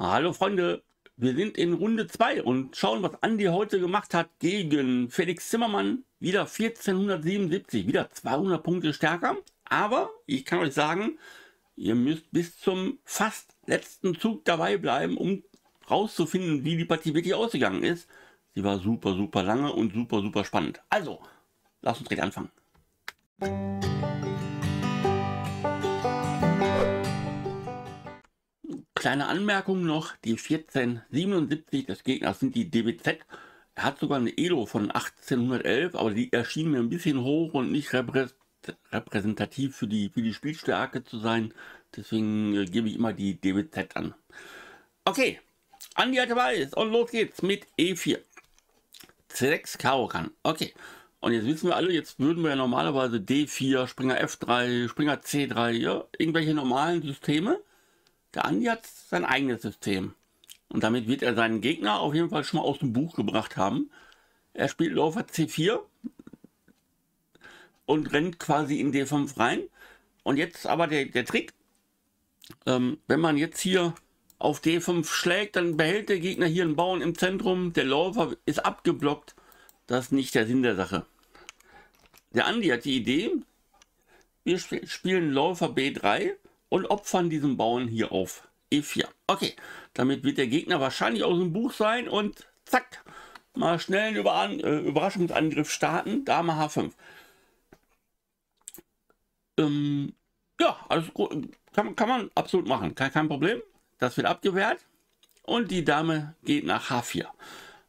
Hallo Freunde, wir sind in Runde 2 und schauen, was Andy heute gemacht hat gegen Felix Zimmermann. Wieder 1477, wieder 200 Punkte stärker. Aber ich kann euch sagen, ihr müsst bis zum fast letzten Zug dabei bleiben, um rauszufinden, wie die Partie wirklich ausgegangen ist. Sie war super, super lange und super, super spannend. Also, lasst uns direkt anfangen. Kleine Anmerkung noch, die 1477 des Gegners sind die DBZ. Er hat sogar eine Elo von 1811, aber die erschien mir ein bisschen hoch und nicht repräsentativ für die, für die Spielstärke zu sein. Deswegen äh, gebe ich immer die DBZ an. Okay, an die alte Weiß und los geht's mit E4. C6 Kaoran. Okay. Und jetzt wissen wir alle, jetzt würden wir ja normalerweise D4, Springer F3, Springer C3, ja, irgendwelche normalen Systeme. Der Andi hat sein eigenes System. Und damit wird er seinen Gegner auf jeden Fall schon mal aus dem Buch gebracht haben. Er spielt Läufer C4 und rennt quasi in D5 rein. Und jetzt aber der, der Trick, ähm, wenn man jetzt hier auf D5 schlägt, dann behält der Gegner hier einen Bauern im Zentrum. Der Läufer ist abgeblockt. Das ist nicht der Sinn der Sache. Der Andi hat die Idee, wir sp spielen Läufer B3 und opfern diesen Bauern hier auf E4. Okay, damit wird der Gegner wahrscheinlich aus dem Buch sein und zack, mal schnell einen Über äh, Überraschungsangriff starten, Dame H5. Ähm, ja, also kann, kann man absolut machen, kein, kein Problem. Das wird abgewehrt und die Dame geht nach H4.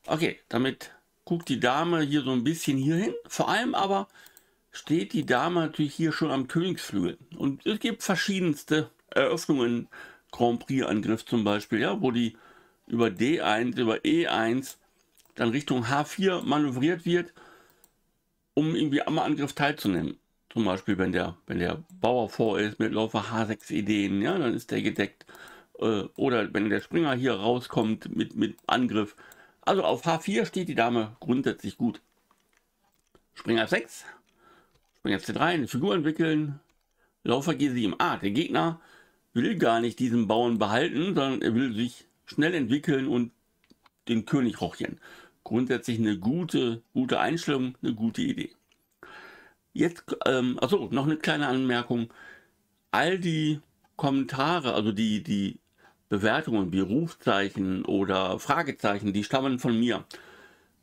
Okay, damit guckt die Dame hier so ein bisschen hin. Vor allem aber steht die Dame natürlich hier schon am Königsflügel. Und es gibt verschiedenste Eröffnungen, Grand Prix-Angriff zum Beispiel, ja, wo die über D1, über E1 dann Richtung H4 manövriert wird, um irgendwie am Angriff teilzunehmen. Zum Beispiel, wenn der, wenn der Bauer vor ist mit Läufer H6 Ideen, ja, dann ist der gedeckt. Äh, oder wenn der Springer hier rauskommt mit, mit Angriff. Also auf H4 steht die Dame grundsätzlich gut. Springer 6 und jetzt C3, Figur entwickeln, Laufer G7. Ah, der Gegner will gar nicht diesen Bauern behalten, sondern er will sich schnell entwickeln und den König rochieren. Grundsätzlich eine gute, gute Einstellung, eine gute Idee. Jetzt, ähm, achso, noch eine kleine Anmerkung. All die Kommentare, also die, die Bewertungen wie Rufzeichen oder Fragezeichen, die stammen von mir.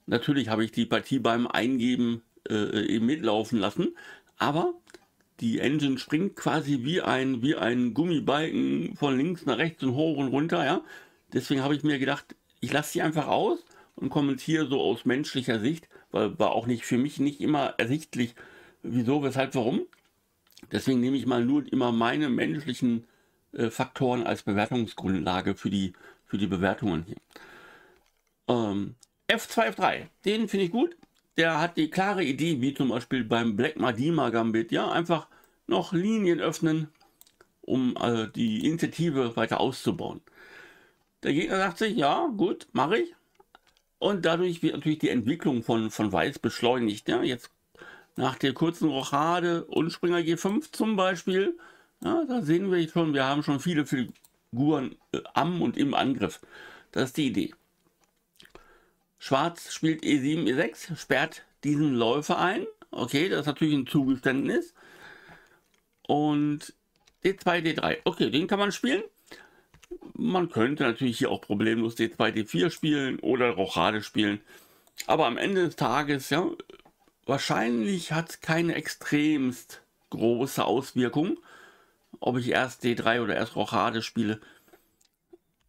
Natürlich habe ich die Partie beim Eingeben äh, äh eben mitlaufen lassen aber die Engine springt quasi wie ein, wie ein Gummibalken von links nach rechts und hoch und runter, ja. Deswegen habe ich mir gedacht, ich lasse sie einfach aus und kommentiere so aus menschlicher Sicht, weil war auch nicht für mich nicht immer ersichtlich, wieso, weshalb, warum. Deswegen nehme ich mal nur immer meine menschlichen äh, Faktoren als Bewertungsgrundlage für die, für die Bewertungen hier. Ähm, F2F3, den finde ich gut der hat die klare Idee, wie zum Beispiel beim Black Madima Gambit, ja, einfach noch Linien öffnen, um also die Initiative weiter auszubauen. Der Gegner sagt sich, ja, gut, mache ich. Und dadurch wird natürlich die Entwicklung von, von Weiß beschleunigt. Ja. Jetzt nach der kurzen Rochade und Springer G5 zum Beispiel, ja, da sehen wir schon, wir haben schon viele Figuren äh, am und im Angriff. Das ist die Idee. Schwarz spielt E7, E6, sperrt diesen Läufer ein. Okay, das ist natürlich ein Zugeständnis. Und D2, D3. Okay, den kann man spielen. Man könnte natürlich hier auch problemlos D2, D4 spielen oder Rochade spielen. Aber am Ende des Tages, ja, wahrscheinlich hat es keine extremst große Auswirkung, ob ich erst D3 oder erst Rochade spiele.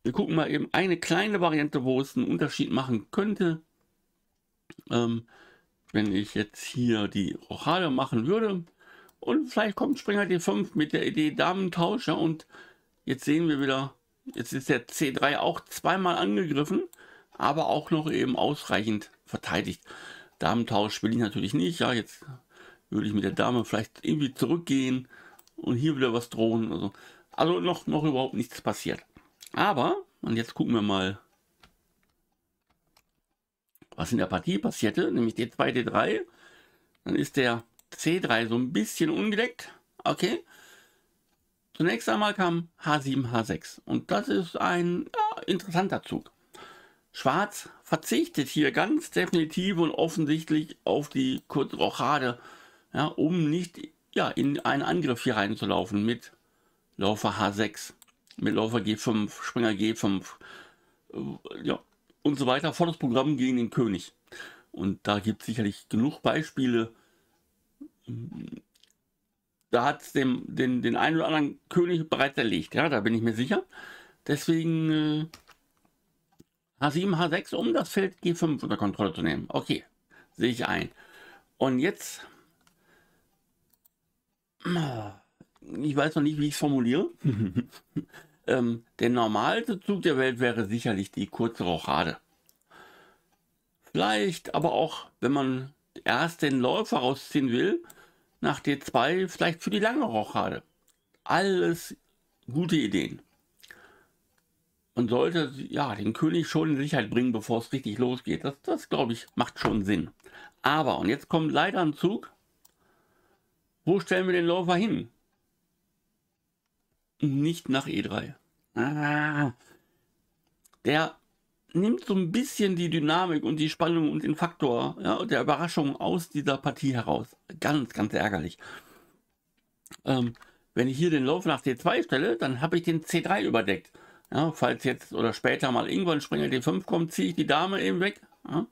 Wir gucken mal eben eine kleine Variante, wo es einen Unterschied machen könnte. Ähm, wenn ich jetzt hier die Rochade machen würde. Und vielleicht kommt Springer D5 mit der Idee Damentausch. Ja, und jetzt sehen wir wieder, jetzt ist der C3 auch zweimal angegriffen, aber auch noch eben ausreichend verteidigt. Damentausch will ich natürlich nicht. Ja, jetzt würde ich mit der Dame vielleicht irgendwie zurückgehen und hier wieder was drohen. Also, also noch, noch überhaupt nichts passiert. Aber, und jetzt gucken wir mal, was in der Partie passierte, nämlich D2, D3. Dann ist der C3 so ein bisschen ungedeckt. Okay. Zunächst einmal kam H7, H6. Und das ist ein ja, interessanter Zug. Schwarz verzichtet hier ganz definitiv und offensichtlich auf die Kurzrochade, ja, um nicht ja, in einen Angriff hier reinzulaufen mit Laufer H6 mit Läufer G5, Springer G5, äh, ja, und so weiter, volles Programm gegen den König. Und da gibt es sicherlich genug Beispiele. Da hat es den, den, den einen oder anderen König bereits erlegt, ja, da bin ich mir sicher. Deswegen äh, H7, H6, um das Feld G5 unter Kontrolle zu nehmen. Okay, sehe ich ein. Und jetzt ich weiß noch nicht, wie ich es formuliere. ähm, der normalste Zug der Welt wäre sicherlich die kurze Rochade. Vielleicht, aber auch, wenn man erst den Läufer rausziehen will, nach D2 vielleicht für die lange Rochade. Alles gute Ideen. Man sollte ja den König schon in Sicherheit bringen, bevor es richtig losgeht. Das, das glaube ich, macht schon Sinn. Aber, und jetzt kommt leider ein Zug. Wo stellen wir den Läufer hin? nicht nach E3. Ah, der nimmt so ein bisschen die Dynamik und die Spannung und den Faktor ja, der Überraschung aus dieser Partie heraus. Ganz, ganz ärgerlich. Ähm, wenn ich hier den Lauf nach C2 stelle, dann habe ich den C3 überdeckt. Ja, falls jetzt oder später mal irgendwann Springer D5 kommt, ziehe ich die Dame eben weg. Ja.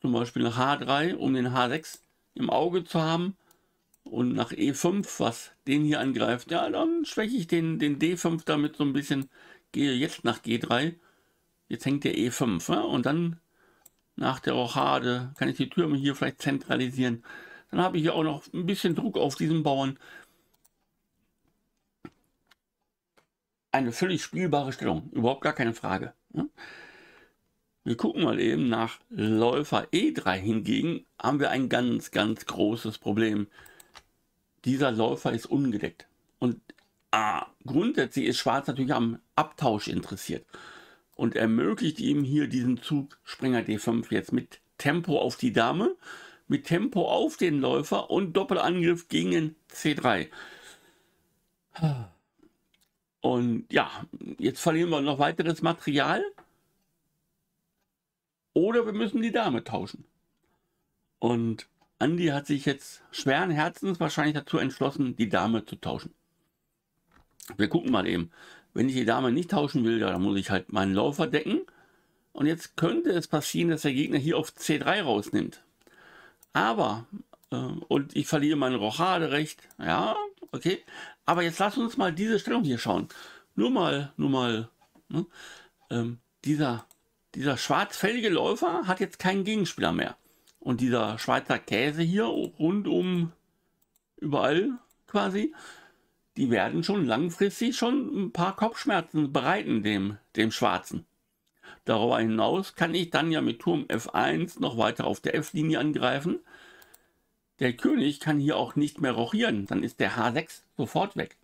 Zum Beispiel nach H3, um den H6 im Auge zu haben und nach E5, was den hier angreift, ja, dann schwäche ich den, den D5 damit so ein bisschen, gehe jetzt nach G3, jetzt hängt der E5, ja, und dann nach der Rochade kann ich die Türme hier vielleicht zentralisieren. Dann habe ich hier auch noch ein bisschen Druck auf diesen Bauern. Eine völlig spielbare Stellung, überhaupt gar keine Frage. Ja. Wir gucken mal eben nach Läufer E3 hingegen, haben wir ein ganz, ganz großes Problem dieser Läufer ist ungedeckt. Und ah, grundsätzlich ist Schwarz natürlich am Abtausch interessiert und ermöglicht ihm hier diesen Zug Springer D5 jetzt mit Tempo auf die Dame, mit Tempo auf den Läufer und Doppelangriff gegen den C3. Und ja, jetzt verlieren wir noch weiteres Material. Oder wir müssen die Dame tauschen. Und Andy hat sich jetzt schweren Herzens wahrscheinlich dazu entschlossen, die Dame zu tauschen. Wir gucken mal eben. Wenn ich die Dame nicht tauschen will, dann muss ich halt meinen Läufer decken. Und jetzt könnte es passieren, dass der Gegner hier auf C3 rausnimmt. Aber, äh, und ich verliere mein Rochaderecht. Ja, okay. Aber jetzt lass uns mal diese Stellung hier schauen. Nur mal, nur mal. Ne? Ähm, dieser, dieser schwarzfällige Läufer hat jetzt keinen Gegenspieler mehr. Und dieser Schweizer Käse hier rund um überall quasi, die werden schon langfristig schon ein paar Kopfschmerzen bereiten dem, dem Schwarzen. Darüber hinaus kann ich dann ja mit Turm F1 noch weiter auf der F-Linie angreifen. Der König kann hier auch nicht mehr rochieren, dann ist der H6 sofort weg.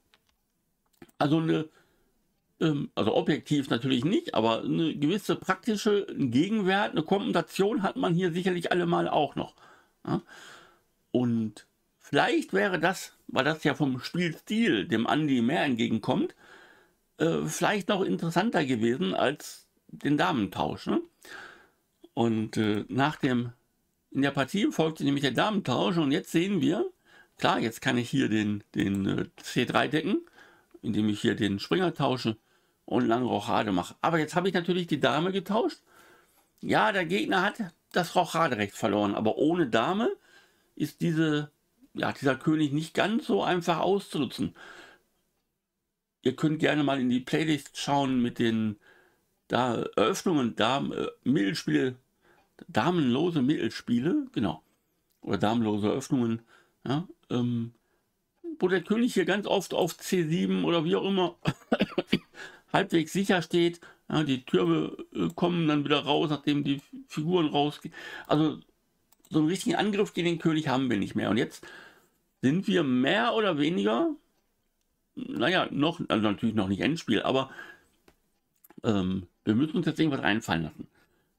Also eine ähm, also objektiv natürlich nicht, aber eine gewisse praktische Gegenwert, eine Kompensation hat man hier sicherlich allemal auch noch. Und vielleicht wäre das, weil das ja vom Spielstil dem Andi mehr entgegenkommt, äh, vielleicht noch interessanter gewesen als den Damentausch. Ne? Und äh, nach dem, in der Partie folgte nämlich der Damentausch und jetzt sehen wir, klar, jetzt kann ich hier den, den äh, C3 decken, indem ich hier den Springer tausche und lang Rochade mache. Aber jetzt habe ich natürlich die Dame getauscht. Ja, der Gegner hat das Rochaderecht verloren, aber ohne Dame ist diese, ja, dieser König nicht ganz so einfach auszunutzen. Ihr könnt gerne mal in die Playlist schauen mit den da Eröffnungen, Damen, äh, Mittelspiele, damenlose Mittelspiele, genau, oder damenlose Eröffnungen, ja, ähm, wo der König hier ganz oft auf C7 oder wie auch immer halbwegs sicher steht. Ja, die Türme äh, kommen dann wieder raus, nachdem die Figuren rausgehen. Also so einen richtigen Angriff gegen den König haben wir nicht mehr. Und jetzt sind wir mehr oder weniger, naja, noch, also natürlich noch nicht Endspiel, aber ähm, wir müssen uns jetzt irgendwas einfallen lassen.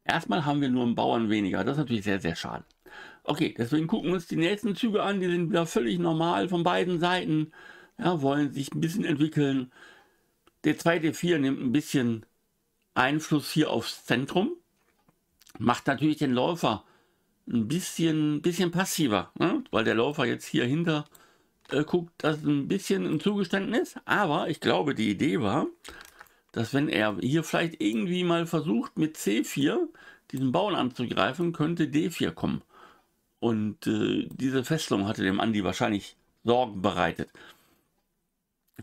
Erstmal haben wir nur einen Bauern weniger. Das ist natürlich sehr, sehr schade. Okay, deswegen gucken wir uns die nächsten Züge an. Die sind wieder völlig normal von beiden Seiten. Ja, wollen sich ein bisschen entwickeln. Der 2 d 4 nimmt ein bisschen Einfluss hier aufs Zentrum, macht natürlich den Läufer ein bisschen, bisschen passiver, ne? weil der Läufer jetzt hier hinter äh, guckt, das ein bisschen ein Zugeständnis. Aber ich glaube, die Idee war, dass wenn er hier vielleicht irgendwie mal versucht, mit C4 diesen Bauern anzugreifen, könnte D4 kommen. Und äh, diese Festung hatte dem Andi wahrscheinlich Sorgen bereitet.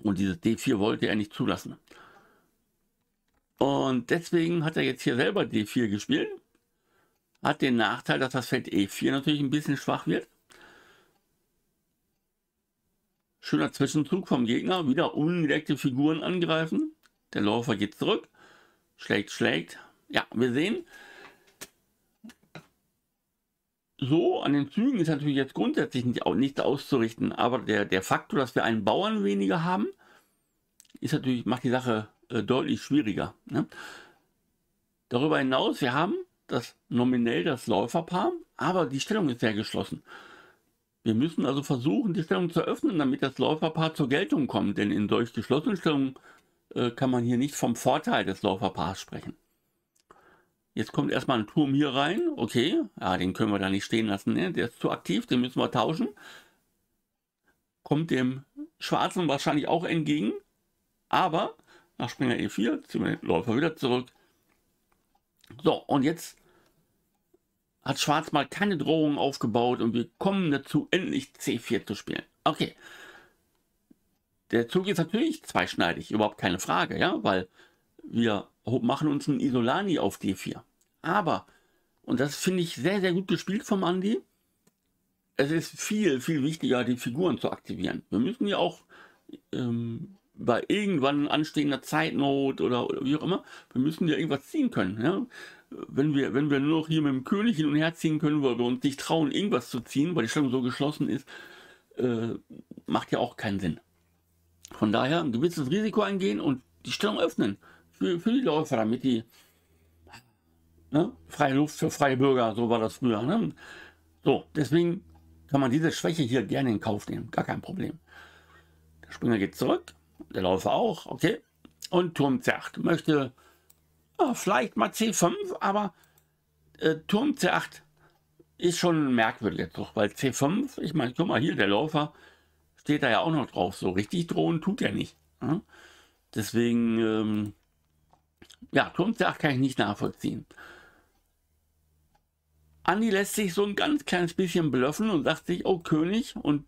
Und dieses D4 wollte er nicht zulassen. Und deswegen hat er jetzt hier selber D4 gespielt. Hat den Nachteil, dass das Feld E4 natürlich ein bisschen schwach wird. Schöner Zwischenzug vom Gegner. Wieder ungedeckte Figuren angreifen. Der Läufer geht zurück. Schlägt, schlägt. Ja, wir sehen, so an den Zügen ist natürlich jetzt grundsätzlich nicht, auszurichten, aber der, der Faktor, dass wir einen Bauern weniger haben, ist natürlich, macht die Sache äh, deutlich schwieriger. Ne? Darüber hinaus, wir haben das nominell das Läuferpaar, aber die Stellung ist sehr geschlossen. Wir müssen also versuchen, die Stellung zu öffnen, damit das Läuferpaar zur Geltung kommt, denn in solch geschlossenen Stellungen äh, kann man hier nicht vom Vorteil des Läuferpaars sprechen. Jetzt kommt erstmal ein Turm hier rein. Okay, ja, den können wir da nicht stehen lassen. Ne? Der ist zu aktiv, den müssen wir tauschen. Kommt dem Schwarzen wahrscheinlich auch entgegen. Aber nach Springer E4 ziehen wir den Läufer wieder zurück. So, und jetzt hat Schwarz mal keine Drohungen aufgebaut und wir kommen dazu, endlich C4 zu spielen. Okay. Der Zug ist natürlich zweischneidig, überhaupt keine Frage, ja, weil wir machen uns einen Isolani auf D4. Aber, und das finde ich sehr, sehr gut gespielt vom Andi, es ist viel, viel wichtiger, die Figuren zu aktivieren. Wir müssen ja auch ähm, bei irgendwann anstehender Zeitnot oder, oder, wie auch immer, wir müssen ja irgendwas ziehen können. Ja? Wenn, wir, wenn wir nur noch hier mit dem König hin und her ziehen können, weil wir uns nicht trauen, irgendwas zu ziehen, weil die Stellung so geschlossen ist, äh, macht ja auch keinen Sinn. Von daher ein gewisses Risiko eingehen und die Stellung öffnen für, für die Läufer, damit die ne, freie Luft für freie Bürger, so war das früher. Ne? So, deswegen kann man diese Schwäche hier gerne in Kauf nehmen, gar kein Problem. Der Springer geht zurück, der Läufer auch, okay. Und Turm C8 möchte ja, vielleicht mal C5, aber äh, Turm C8 ist schon ein merkwürdiger Zug, weil C5, ich meine, guck mal hier, der Läufer steht da ja auch noch drauf, so richtig drohen tut er nicht. Ne? Deswegen ähm, ja, Turmtag kann ich nicht nachvollziehen. Andi lässt sich so ein ganz kleines bisschen blöffen und sagt sich, oh König und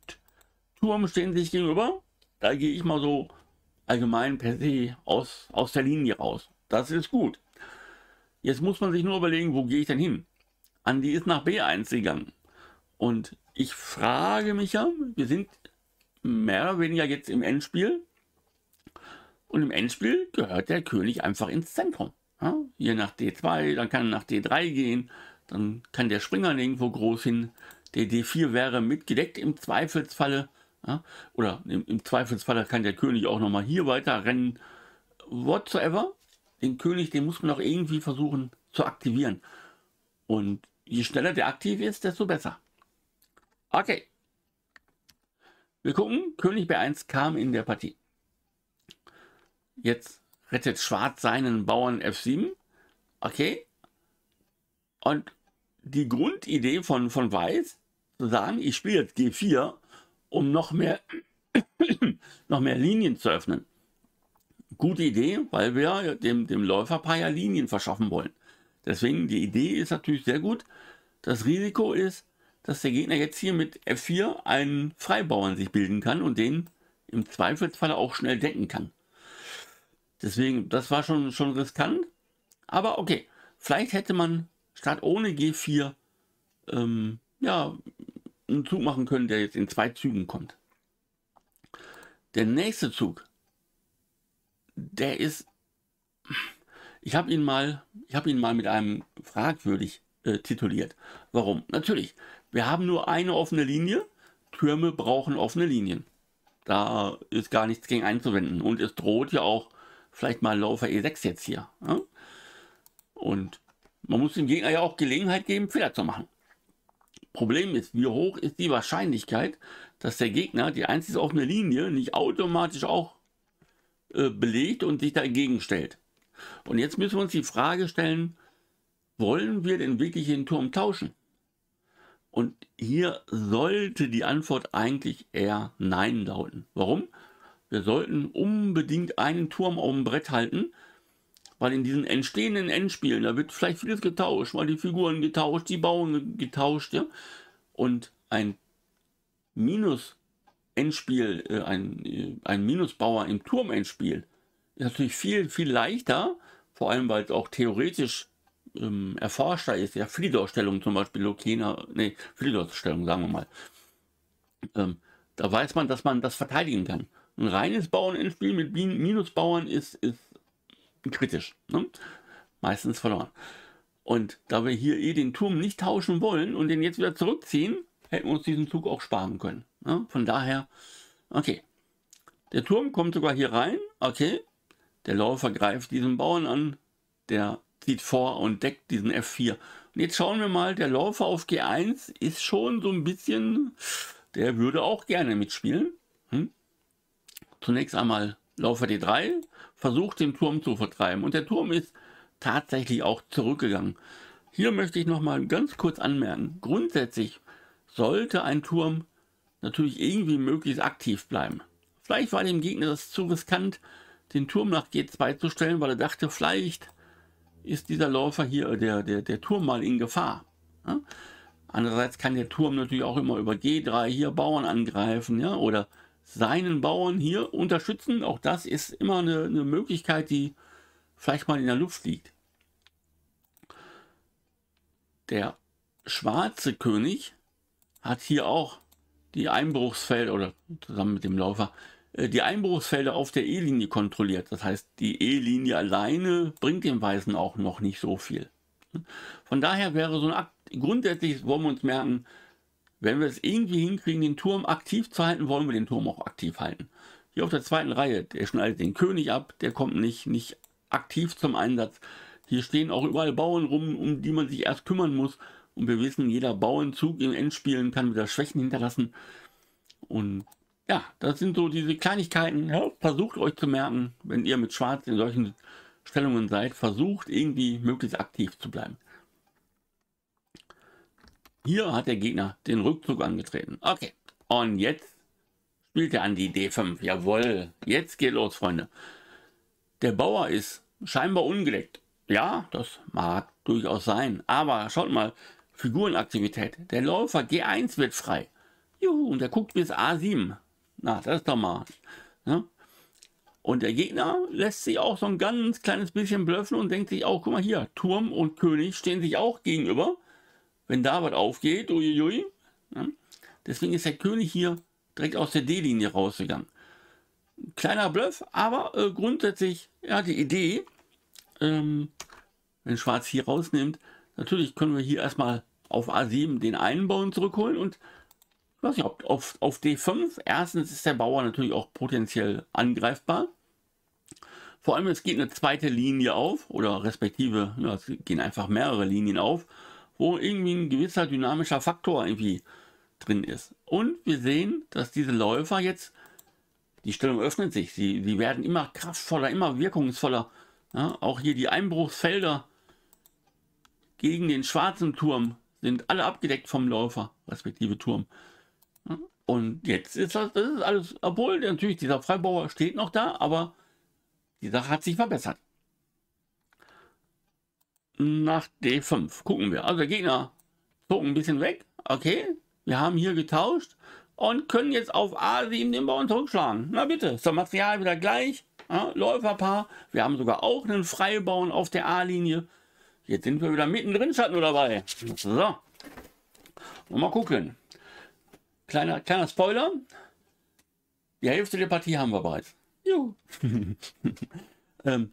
Turm stehen sich gegenüber. Da gehe ich mal so allgemein per se aus, aus der Linie raus. Das ist gut. Jetzt muss man sich nur überlegen, wo gehe ich denn hin? Andi ist nach B1 gegangen. Und ich frage mich ja, wir sind mehr oder weniger jetzt im Endspiel. Und im Endspiel gehört der König einfach ins Zentrum. Ja, hier nach D2, dann kann er nach D3 gehen, dann kann der Springer nirgendwo groß hin. Der D4 wäre mitgedeckt im Zweifelsfalle. Ja, oder im, im Zweifelsfalle kann der König auch nochmal hier weiter rennen. Whatsoever. Den König, den muss man auch irgendwie versuchen zu aktivieren. Und je schneller der aktiv ist, desto besser. Okay. Wir gucken, König B1 kam in der Partie. Jetzt rettet Schwarz seinen Bauern F7. Okay. Und die Grundidee von, von Weiß, zu sagen, ich spiele jetzt G4, um noch mehr, noch mehr Linien zu öffnen. Gute Idee, weil wir dem, dem Läuferpaar ja Linien verschaffen wollen. Deswegen, die Idee ist natürlich sehr gut. Das Risiko ist, dass der Gegner jetzt hier mit F4 einen Freibauern sich bilden kann und den im Zweifelsfall auch schnell decken kann. Deswegen, das war schon, schon riskant. Aber okay, vielleicht hätte man statt ohne G4 ähm, ja, einen Zug machen können, der jetzt in zwei Zügen kommt. Der nächste Zug, der ist, ich habe ihn mal, ihn mal mit einem fragwürdig äh, tituliert. Warum? Natürlich, wir haben nur eine offene Linie. Türme brauchen offene Linien. Da ist gar nichts gegen einzuwenden. Und es droht ja auch vielleicht mal Läufer E6 jetzt hier. Ja? Ne? Und man muss dem Gegner ja auch Gelegenheit geben, Fehler zu machen. Problem ist, wie hoch ist die Wahrscheinlichkeit, dass der Gegner die einzige offene Linie nicht automatisch auch äh, belegt und sich dagegen stellt. Und jetzt müssen wir uns die Frage stellen, wollen wir denn wirklich den Turm tauschen? Und hier sollte die Antwort eigentlich eher Nein lauten. Warum? wir sollten unbedingt einen Turm auf dem Brett halten, weil in diesen entstehenden Endspielen, da wird vielleicht vieles getauscht, mal die Figuren getauscht, die Bauern getauscht, ja. Und ein Minus-Endspiel, äh, ein, äh, ein Minusbauer im Turm-Endspiel ist natürlich viel, viel leichter, vor allem weil es auch theoretisch ähm, erforschter ist, ja, Fliegerstellung zum Beispiel, Lokena, nee, Fliegerstellung, sagen wir mal. Ähm, da weiß man, dass man das verteidigen kann ein reines Bauern ins mit Minusbauern ist, ist kritisch. Ne? Meistens verloren. Und da wir hier eh den Turm nicht tauschen wollen und den jetzt wieder zurückziehen, hätten wir uns diesen Zug auch sparen können. Ne? Von daher, okay. Der Turm kommt sogar hier rein, okay. Der Läufer greift diesen Bauern an, der zieht vor und deckt diesen F4. Und jetzt schauen wir mal, der Läufer auf G1 ist schon so ein bisschen, der würde auch gerne mitspielen. Hm? zunächst einmal Läufer D3, versucht den Turm zu vertreiben. Und der Turm ist tatsächlich auch zurückgegangen. Hier möchte ich nochmal ganz kurz anmerken, grundsätzlich sollte ein Turm natürlich irgendwie möglichst aktiv bleiben. Vielleicht war dem Gegner das zu riskant, den Turm nach G2 zu stellen, weil er dachte, vielleicht ist dieser Läufer hier, der, der, der Turm mal in Gefahr. Andererseits kann der Turm natürlich auch immer über G3 hier Bauern angreifen ja? oder seinen Bauern hier unterstützen. Auch das ist immer eine, eine Möglichkeit, die vielleicht mal in der Luft liegt. Der schwarze König hat hier auch die Einbruchsfelder oder zusammen mit dem Läufer, äh, die Einbruchsfelder auf der E-Linie kontrolliert. Das heißt, die E-Linie alleine bringt dem Weißen auch noch nicht so viel. Von daher wäre so ein Akt, grundsätzlich wollen wir uns merken, wenn wir es irgendwie hinkriegen, den Turm aktiv zu halten, wollen wir den Turm auch aktiv halten. Hier auf der zweiten Reihe, der schneidet den König ab, der kommt nicht, nicht aktiv zum Einsatz. Hier stehen auch überall Bauern rum, um die man sich erst kümmern muss. Und wir wissen, jeder Bauernzug im Endspielen kann wieder Schwächen hinterlassen. Und ja, das sind so diese Kleinigkeiten. Ja, versucht euch zu merken, wenn ihr mit Schwarz in solchen Stellungen seid, versucht irgendwie möglichst aktiv zu bleiben. Hier hat der Gegner den Rückzug angetreten. Okay. Und jetzt spielt er an die D5. Jawohl. Jetzt geht los, Freunde. Der Bauer ist scheinbar ungeleckt. Ja, das mag durchaus sein. Aber schaut mal, Figurenaktivität. Der Läufer G1 wird frei. Juhu, und der guckt bis A7. Na, das ist doch mal. Ne? Und der Gegner lässt sich auch so ein ganz kleines bisschen blöffen und denkt sich auch, guck mal hier, Turm und König stehen sich auch gegenüber wenn da was aufgeht, uiuiui. Ne? Deswegen ist der König hier direkt aus der D-Linie rausgegangen. Kleiner Bluff, aber äh, grundsätzlich, ja, die Idee, ähm, wenn Schwarz hier rausnimmt, natürlich können wir hier erstmal auf A7 den einen Bauern zurückholen und ich auf, auf D5, erstens ist der Bauer natürlich auch potenziell angreifbar. Vor allem, es geht eine zweite Linie auf oder respektive, ja, es gehen einfach mehrere Linien auf wo irgendwie ein gewisser dynamischer Faktor irgendwie drin ist. Und wir sehen, dass diese Läufer jetzt, die Stellung öffnet sich, sie, sie werden immer kraftvoller, immer wirkungsvoller. Ja, auch hier die Einbruchsfelder gegen den schwarzen Turm sind alle abgedeckt vom Läufer, respektive Turm. Ja, und jetzt ist das, das ist alles, obwohl natürlich dieser Freibauer steht noch da, aber die Sache hat sich verbessert nach D5. Gucken wir. Also der Gegner zog ein bisschen weg. Okay, wir haben hier getauscht und können jetzt auf A7 den Bauern zurückschlagen. Na bitte, ist das Material wieder gleich. Ja, Läuferpaar. Wir haben sogar auch einen Freibauen auf der A-Linie. Jetzt sind wir wieder mittendrin, Schatten oder dabei. So. Und mal gucken. Kleiner, kleiner Spoiler. Die Hälfte der Partie haben wir bereits. Juhu. ähm,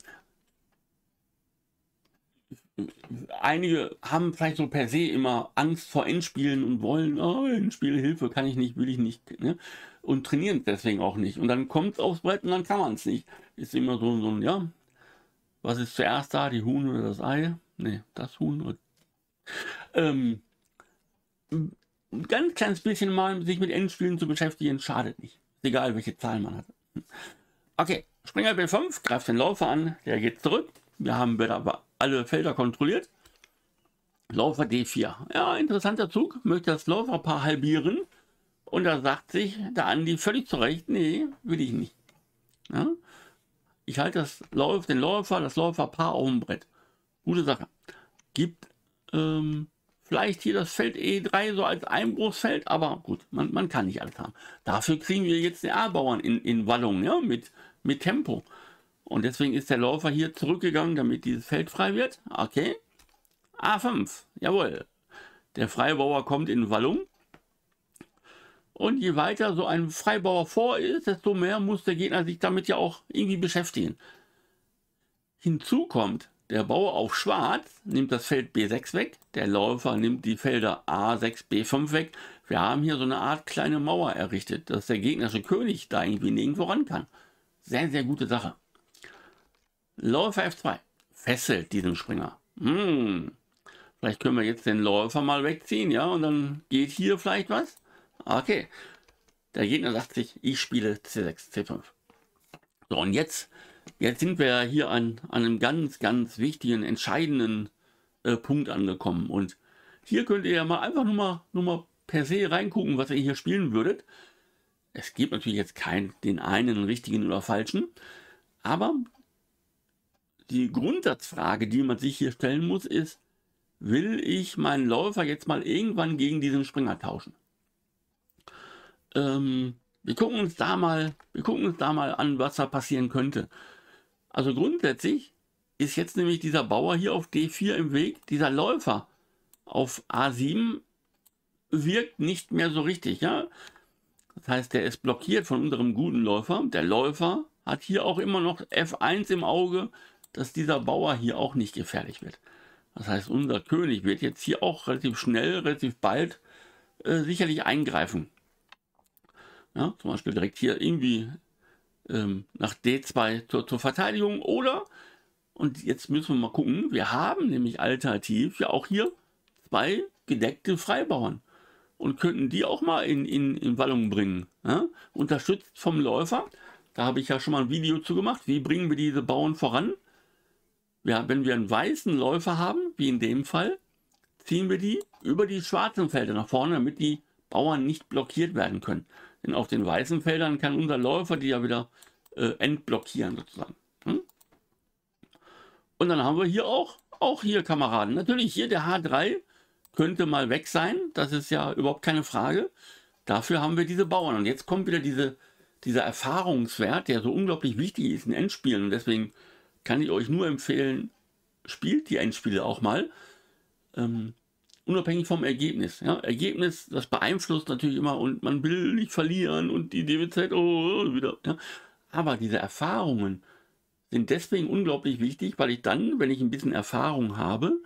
einige haben vielleicht so per se immer Angst vor Endspielen und wollen, oh, Endspielhilfe kann ich nicht, will ich nicht. Ne? Und trainieren deswegen auch nicht. Und dann kommt es aufs Brett und dann kann man es nicht. Ist immer so, so ein, ja, was ist zuerst da, die Huhn oder das Ei? Ne, das Huhn. Ähm, ein ganz kleines bisschen mal sich mit Endspielen zu beschäftigen, schadet nicht. egal, welche Zahl man hat. Okay, Springer B5 greift den Läufer an, der geht zurück. Wir haben wieder alle Felder kontrolliert. Läufer d 4 Ja, interessanter Zug. Möchte das Läuferpaar halbieren. Und da sagt sich der Andi völlig zurecht, nee, will ich nicht. Ja? Ich halte das Läuf, den Läufer, das Läuferpaar auf dem Brett. Gute Sache. Gibt ähm, vielleicht hier das Feld E3 so als Einbruchsfeld, aber gut, man, man kann nicht alles haben. Dafür kriegen wir jetzt den A-Bauern in, in Wallung, ja, mit, mit Tempo. Und deswegen ist der Läufer hier zurückgegangen, damit dieses Feld frei wird. Okay. A5. Jawohl. Der Freibauer kommt in Wallung. Und je weiter so ein Freibauer vor ist, desto mehr muss der Gegner sich damit ja auch irgendwie beschäftigen. Hinzu kommt, der Bauer auf Schwarz nimmt das Feld B6 weg, der Läufer nimmt die Felder A6, B5 weg. Wir haben hier so eine Art kleine Mauer errichtet, dass der gegnerische König da irgendwie nirgendwo ran kann. Sehr, sehr gute Sache. Läufer F2 fesselt diesen Springer. Hm. Vielleicht können wir jetzt den Läufer mal wegziehen, ja, und dann geht hier vielleicht was. Okay. Der Gegner sagt sich, ich spiele C6, C5. So, und jetzt, jetzt sind wir hier an, an einem ganz, ganz wichtigen, entscheidenden äh, Punkt angekommen. Und hier könnt ihr ja mal einfach nur mal, nur mal per se reingucken, was ihr hier spielen würdet. Es gibt natürlich jetzt keinen, den einen richtigen oder falschen. Aber die Grundsatzfrage, die man sich hier stellen muss, ist, will ich meinen Läufer jetzt mal irgendwann gegen diesen Springer tauschen? Ähm, wir gucken uns da mal, wir gucken uns da mal an, was da passieren könnte. Also grundsätzlich ist jetzt nämlich dieser Bauer hier auf D4 im Weg, dieser Läufer auf A7 wirkt nicht mehr so richtig, ja? Das heißt, der ist blockiert von unserem guten Läufer. Der Läufer hat hier auch immer noch F1 im Auge, dass dieser Bauer hier auch nicht gefährlich wird. Das heißt, unser König wird jetzt hier auch relativ schnell, relativ bald äh, sicherlich eingreifen. Ja, zum Beispiel direkt hier irgendwie ähm, nach D2 zur, zur, Verteidigung oder, und jetzt müssen wir mal gucken, wir haben nämlich alternativ ja auch hier zwei gedeckte Freibauern und könnten die auch mal in, in, in Wallung bringen. Ja? Unterstützt vom Läufer, da habe ich ja schon mal ein Video zu gemacht, wie bringen wir diese Bauern voran ja, wenn wir einen weißen Läufer haben, wie in dem Fall, ziehen wir die über die schwarzen Felder nach vorne, damit die Bauern nicht blockiert werden können. Denn auf den weißen Feldern kann unser Läufer die ja wieder äh, entblockieren sozusagen. Hm? Und dann haben wir hier auch, auch hier Kameraden. Natürlich hier der H3 könnte mal weg sein. Das ist ja überhaupt keine Frage. Dafür haben wir diese Bauern. Und jetzt kommt wieder diese, dieser Erfahrungswert, der so unglaublich wichtig ist in Endspielen. Und deswegen kann ich euch nur empfehlen, spielt die Endspiele auch mal. Ähm, unabhängig vom Ergebnis. Ja? Ergebnis, das beeinflusst natürlich immer und man will nicht verlieren und die DWZ, oh, wieder. Ja? Aber diese Erfahrungen sind deswegen unglaublich wichtig, weil ich dann, wenn ich ein bisschen Erfahrung habe,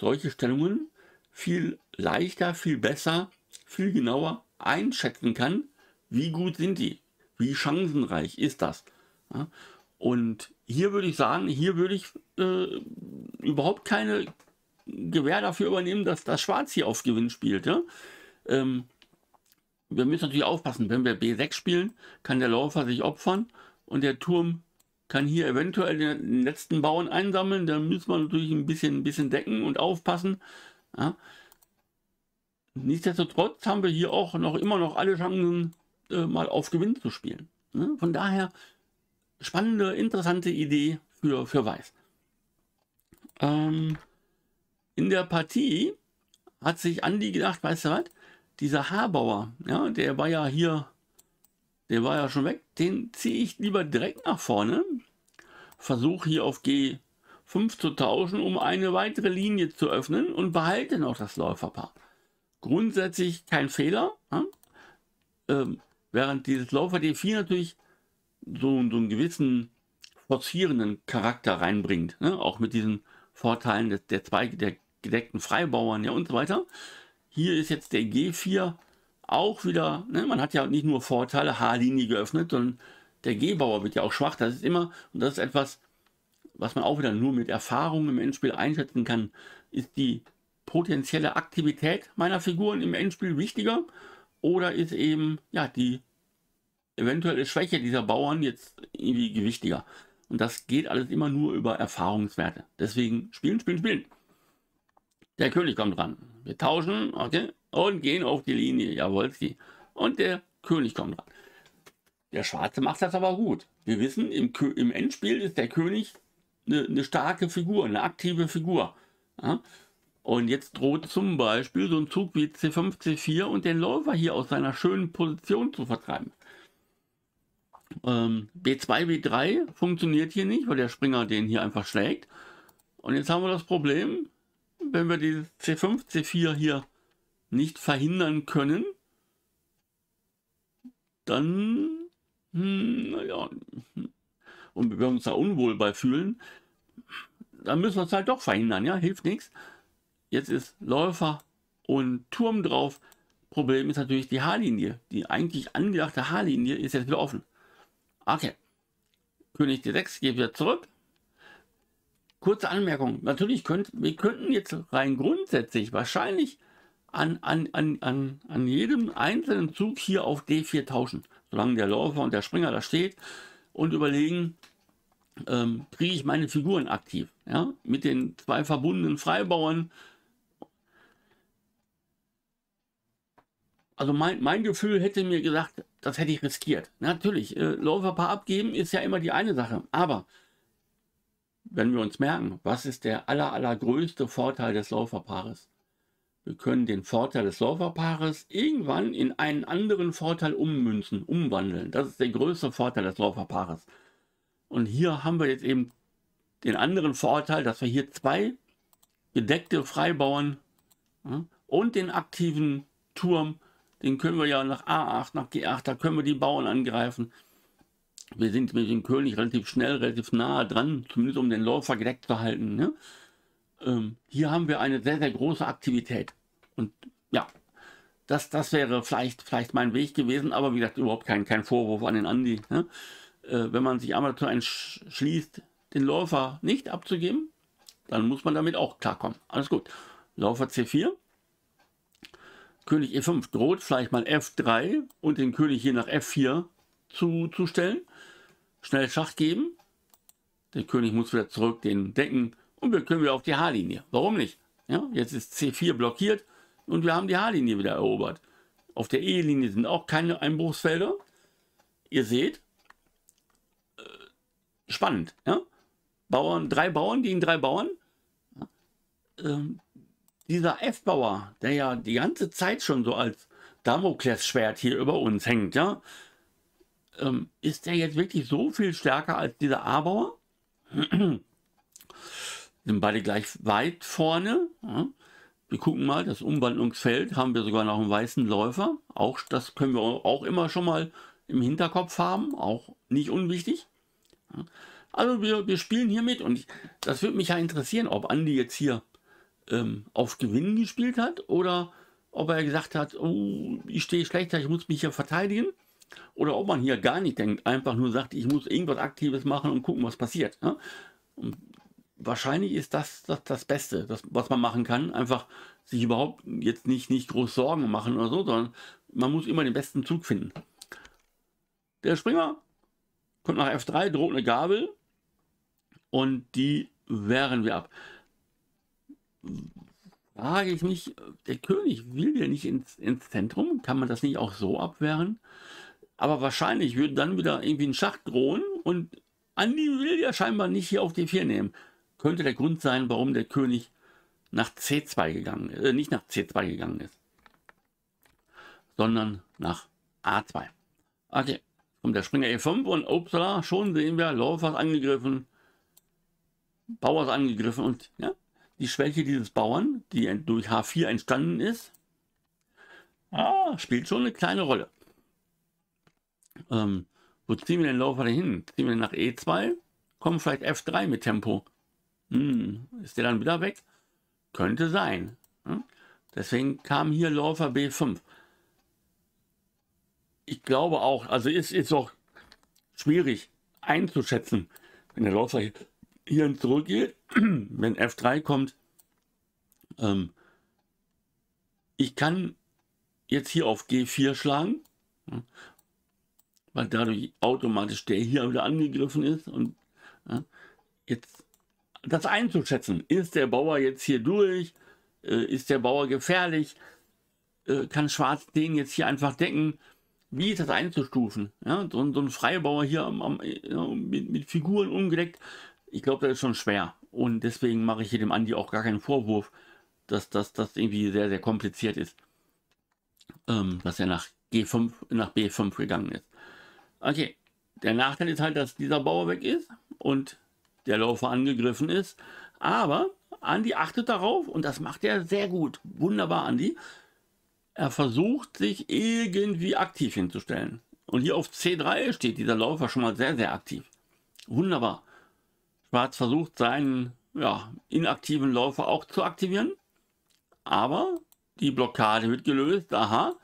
solche Stellungen viel leichter, viel besser, viel genauer einschätzen kann, wie gut sind die, wie chancenreich ist das. Ja? Und hier würde ich sagen, hier würde ich äh, überhaupt keine Gewähr dafür übernehmen, dass das Schwarz hier auf Gewinn spielt. Ja? Ähm, wir müssen natürlich aufpassen, wenn wir B6 spielen, kann der Läufer sich opfern und der Turm kann hier eventuell den letzten Bauern einsammeln. Dann müssen wir natürlich ein bisschen, ein bisschen decken und aufpassen. Ja? Nichtsdestotrotz haben wir hier auch noch immer noch alle Chancen, äh, mal auf Gewinn zu spielen. Ne? Von daher spannende, interessante Idee für, für Weiß. Ähm, in der Partie hat sich Andi gedacht, weißt du was, dieser Haarbauer, ja, der war ja hier, der war ja schon weg, den ziehe ich lieber direkt nach vorne, versuche hier auf G5 zu tauschen, um eine weitere Linie zu öffnen und behalte noch das Läuferpaar. Grundsätzlich kein Fehler, ja? ähm, während dieses Läufer D4 natürlich so, so einen gewissen forcierenden Charakter reinbringt, ne? auch mit diesen Vorteilen des, der Zweige der gedeckten Freibauern ja und so weiter. Hier ist jetzt der G4 auch wieder, ne? man hat ja nicht nur Vorteile, H-Linie geöffnet, sondern der G-Bauer wird ja auch schwach. Das ist immer, und das ist etwas, was man auch wieder nur mit Erfahrung im Endspiel einschätzen kann, ist die potenzielle Aktivität meiner Figuren im Endspiel wichtiger oder ist eben ja die eventuelle Schwäche dieser Bauern jetzt irgendwie gewichtiger. Und das geht alles immer nur über Erfahrungswerte. Deswegen spielen, spielen, spielen. Der König kommt dran. Wir tauschen, okay, und gehen auf die Linie. Jawolski. Und der König kommt dran. Der Schwarze macht das aber gut. Wir wissen, im, im Endspiel ist der König eine, eine, starke Figur, eine aktive Figur. Ja? Und jetzt droht zum Beispiel so ein Zug wie C5, C4 und den Läufer hier aus seiner schönen Position zu vertreiben. Ähm, B2, B3 funktioniert hier nicht, weil der Springer den hier einfach schlägt. Und jetzt haben wir das Problem, wenn wir die C5, C4 hier nicht verhindern können, dann, hm, naja, und wir werden uns da unwohl bei fühlen, dann müssen wir es halt doch verhindern, ja, hilft nichts. Jetzt ist Läufer und Turm drauf. Problem ist natürlich die H-Linie. Die eigentlich angedachte H-Linie ist jetzt wieder offen. Okay. König D6 geht wieder zurück. Kurze Anmerkung. Natürlich könnt, wir könnten jetzt rein grundsätzlich wahrscheinlich an, an, an, an, an jedem einzelnen Zug hier auf D4 tauschen. Solange der Läufer und der Springer da steht und überlegen, ähm, kriege ich meine Figuren aktiv. Ja? Mit den zwei verbundenen Freibauern also mein, mein Gefühl hätte mir gesagt, das hätte ich riskiert. Natürlich, äh, Läuferpaar abgeben ist ja immer die eine Sache. Aber wenn wir uns merken, was ist der aller, allergrößte Vorteil des Läuferpaares? Wir können den Vorteil des Läuferpaares irgendwann in einen anderen Vorteil ummünzen, umwandeln. Das ist der größte Vorteil des Läuferpaares. Und hier haben wir jetzt eben den anderen Vorteil, dass wir hier zwei gedeckte Freibauern ja, und den aktiven Turm den können wir ja nach A8, nach G8, da können wir die Bauern angreifen. Wir sind mit dem König relativ schnell, relativ nah dran, zumindest um den Läufer gedeckt zu halten. Ne? Ähm, hier haben wir eine sehr, sehr große Aktivität. Und ja, das, das wäre vielleicht, vielleicht mein Weg gewesen, aber wie gesagt, überhaupt kein, kein Vorwurf an den Andi. Ne? Äh, wenn man sich einmal dazu entschließt, den Läufer nicht abzugeben, dann muss man damit auch klarkommen. Alles gut. Läufer C4. König E5 droht, vielleicht mal F3 und den König hier nach F4 zu, zu stellen. Schnell Schach geben. Der König muss wieder zurück den decken und wir können wieder auf die H-Linie. Warum nicht? Ja, jetzt ist C4 blockiert und wir haben die H-Linie wieder erobert. Auf der E-Linie sind auch keine Einbruchsfelder. Ihr seht, äh, spannend. Ja? Bauern, drei Bauern gegen drei Bauern. Ähm, dieser F-Bauer, der ja die ganze Zeit schon so als Damoklesschwert hier über uns hängt, ja, ähm, ist der jetzt wirklich so viel stärker als dieser A-Bauer? Sind beide gleich weit vorne. Ja. Wir gucken mal, das Umwandlungsfeld haben wir sogar noch einen weißen Läufer. Auch das können wir auch immer schon mal im Hinterkopf haben, auch nicht unwichtig. Ja. Also wir, wir spielen hier mit und ich, das würde mich ja interessieren, ob Andi jetzt hier ähm, auf Gewinnen gespielt hat oder ob er gesagt hat, oh, ich stehe schlechter, ich muss mich hier verteidigen. Oder ob man hier gar nicht denkt, einfach nur sagt, ich muss irgendwas Aktives machen und gucken, was passiert. Ne? wahrscheinlich ist das, das das Beste, das, was man machen kann. Einfach sich überhaupt jetzt nicht, nicht groß Sorgen machen oder so, sondern man muss immer den besten Zug finden. Der Springer kommt nach F3, droht eine Gabel und die wehren wir ab frage ich mich, der König will ja nicht ins, ins Zentrum, kann man das nicht auch so abwehren? Aber wahrscheinlich würde dann wieder irgendwie ein Schach drohen und Andi will ja scheinbar nicht hier auf D4 nehmen. Könnte der Grund sein, warum der König nach C2 gegangen ist, äh, nicht nach C2 gegangen ist, sondern nach A2. Okay, kommt der Springer E5 und upsala, schon sehen wir, Läufer angegriffen, Bauer angegriffen und ja, die Schwäche dieses Bauern, die durch H4 entstanden ist, ah, spielt schon eine kleine Rolle. Ähm, wo ziehen wir den Läufer hin? Ziehen wir nach E2? Kommen vielleicht F3 mit Tempo? Hm, ist der dann wieder weg? Könnte sein. Hm? Deswegen kam hier Läufer B5. Ich glaube auch, also ist, ist auch schwierig einzuschätzen, wenn der Läufer hier hier und zurückgeht, wenn F3 kommt, ähm, ich kann jetzt hier auf G4 schlagen, weil dadurch automatisch der hier wieder angegriffen ist und ja, jetzt das einzuschätzen, ist der Bauer jetzt hier durch, äh, ist der Bauer gefährlich, äh, kann Schwarz den jetzt hier einfach decken, wie ist das einzustufen? Ja, so, so ein Freibauer hier am, am, mit, mit, Figuren umgedeckt, ich glaube, das ist schon schwer. Und deswegen mache ich hier dem Andi auch gar keinen Vorwurf, dass das irgendwie sehr, sehr kompliziert ist. Ähm, dass er nach G5, nach B5 gegangen ist. Okay, der Nachteil ist halt, dass dieser Bauer weg ist und der Laufer angegriffen ist. Aber Andi achtet darauf und das macht er sehr gut. Wunderbar, Andi. Er versucht, sich irgendwie aktiv hinzustellen. Und hier auf C3 steht dieser Läufer schon mal sehr, sehr aktiv. Wunderbar. Schwarz versucht, seinen ja, inaktiven Läufer auch zu aktivieren. Aber die Blockade wird gelöst. Aha,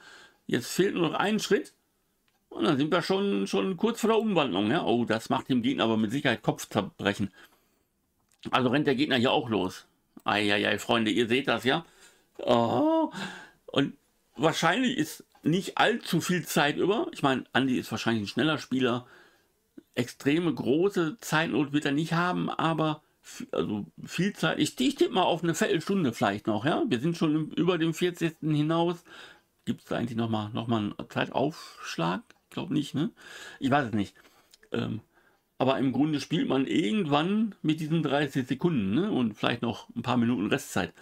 jetzt fehlt nur noch ein Schritt. Und dann sind wir schon, schon kurz vor der Umwandlung. Ja? Oh, das macht dem Gegner aber mit Sicherheit Kopfzerbrechen. Also rennt der Gegner hier auch los. Eieiei, Freunde, ihr seht das ja. Oh. Und wahrscheinlich ist nicht allzu viel Zeit über. Ich meine, Andy ist wahrscheinlich ein schneller Spieler extreme große Zeitnot wird er nicht haben, aber also viel Zeit. Ich, ich tippe mal auf eine Viertelstunde vielleicht noch, ja. Wir sind schon über dem 40. hinaus. Gibt es eigentlich noch mal noch mal einen Zeitaufschlag? Ich glaube nicht, ne? Ich weiß es nicht. Ähm, aber im Grunde spielt man irgendwann mit diesen 30 Sekunden ne? und vielleicht noch ein paar Minuten Restzeit.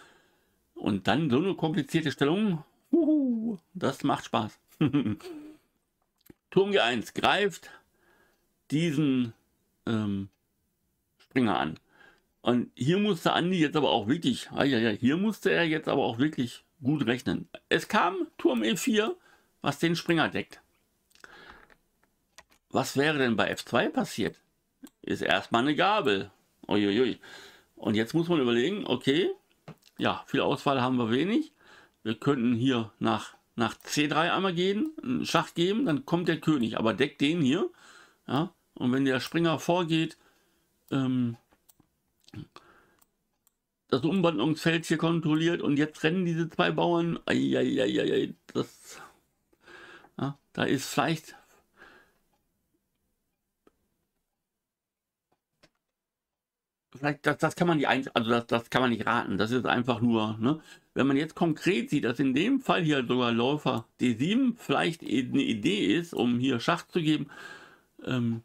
Und dann so eine komplizierte Stellung, uhu, das macht Spaß. Turm G1 greift, diesen ähm, Springer an. Und hier musste Andi jetzt aber auch wirklich, ah, ja, ja, hier musste er jetzt aber auch wirklich gut rechnen. Es kam Turm E4, was den Springer deckt. Was wäre denn bei F2 passiert? Ist erstmal eine Gabel. Uiuiui. Und jetzt muss man überlegen, okay, ja, viel Auswahl haben wir wenig. Wir könnten hier nach, nach C3 einmal gehen, einen Schach geben, dann kommt der König, aber deckt den hier. Ja, und wenn der Springer vorgeht, ähm, das Umwandlungsfeld hier kontrolliert und jetzt rennen diese zwei Bauern, ai, das, ja, da ist vielleicht vielleicht, das, das kann man nicht also das, das kann man nicht raten. Das ist einfach nur, ne? Wenn man jetzt konkret sieht, dass in dem Fall hier sogar Läufer D7 vielleicht eine Idee ist, um hier Schach zu geben, ähm,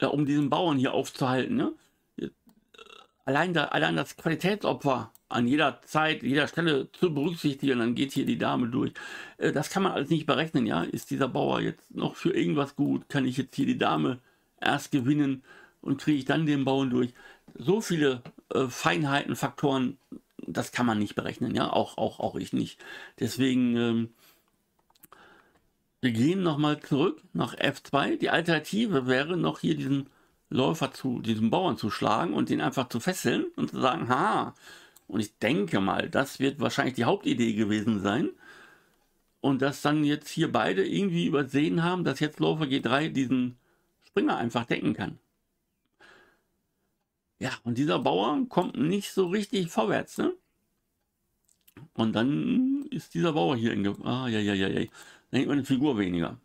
ja, äh, um diesen Bauern hier aufzuhalten. Ne? Äh, allein, da, allein das Qualitätsopfer an jeder Zeit, jeder Stelle zu berücksichtigen, dann geht hier die Dame durch. Äh, das kann man alles nicht berechnen, ja. Ist dieser Bauer jetzt noch für irgendwas gut? Kann ich jetzt hier die Dame erst gewinnen und kriege ich dann den Bauern durch? So viele Feinheiten, Faktoren, das kann man nicht berechnen, ja. Auch, auch, auch ich nicht. Deswegen ähm, wir gehen nochmal zurück nach F2. Die Alternative wäre noch hier diesen Läufer zu diesem Bauern zu schlagen und den einfach zu fesseln und zu sagen, ha. Und ich denke mal, das wird wahrscheinlich die Hauptidee gewesen sein. Und dass dann jetzt hier beide irgendwie übersehen haben, dass jetzt Läufer G3 diesen Springer einfach decken kann. Ja, und dieser Bauer kommt nicht so richtig vorwärts, ne? Und dann ist dieser Bauer hier in Gefahr. Ah, ja, ja, ja, ja dann geht man eine Figur weniger.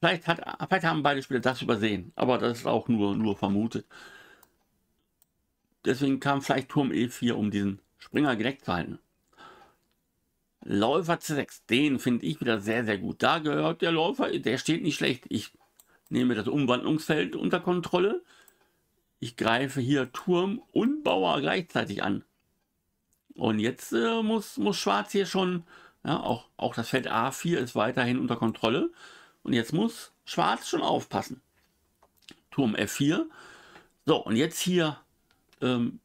Vielleicht, hat, vielleicht haben beide Spieler das übersehen, aber das ist auch nur, nur vermutet. Deswegen kam vielleicht Turm E4, um diesen Springer gedeckt zu halten. Läufer C6, den finde ich wieder sehr, sehr gut. Da gehört der Läufer, der steht nicht schlecht. Ich nehme das Umwandlungsfeld unter Kontrolle. Ich greife hier Turm und Bauer gleichzeitig an. Und jetzt äh, muss, muss Schwarz hier schon ja, auch, auch das Feld A4 ist weiterhin unter Kontrolle. Und jetzt muss Schwarz schon aufpassen. Turm F4. So, und jetzt hier, ähm,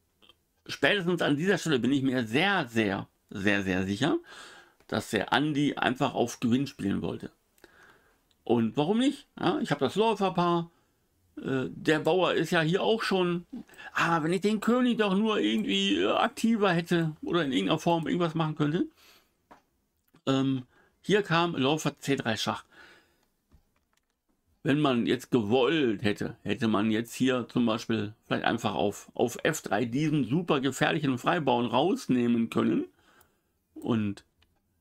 spätestens an dieser Stelle bin ich mir sehr, sehr, sehr, sehr sicher, dass der Andi einfach auf Gewinn spielen wollte. Und warum nicht? Ja, ich habe das Läuferpaar. Äh, der Bauer ist ja hier auch schon. Ah, wenn ich den König doch nur irgendwie äh, aktiver hätte oder in irgendeiner Form irgendwas machen könnte. Ähm, hier kam Läufer C3 Schach. Wenn man jetzt gewollt hätte, hätte man jetzt hier zum Beispiel vielleicht einfach auf, auf F3 diesen super gefährlichen Freibauen rausnehmen können. Und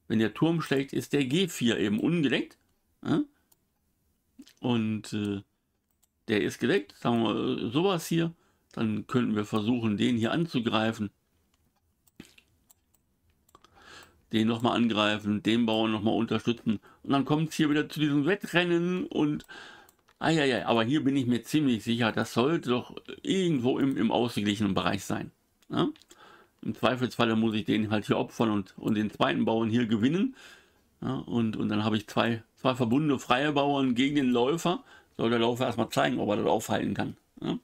wenn der Turm schlägt, ist der G4 eben ungedeckt. Und äh, der ist gedeckt, sagen wir äh, sowas hier. Dann könnten wir versuchen, den hier anzugreifen. den nochmal angreifen, den Bauern nochmal unterstützen. Und dann kommt es hier wieder zu diesem Wettrennen und eieiei, aber hier bin ich mir ziemlich sicher, das sollte doch irgendwo im, im ausgeglichenen Bereich sein. Ja? Ne? Im Zweifelsfalle muss ich den halt hier opfern und, und den zweiten Bauern hier gewinnen. Ja? Und, und dann habe ich zwei, zwei verbundene freie Bauern gegen den Läufer. Soll der Läufer erstmal zeigen, ob er das aufhalten kann. Ja? Ne?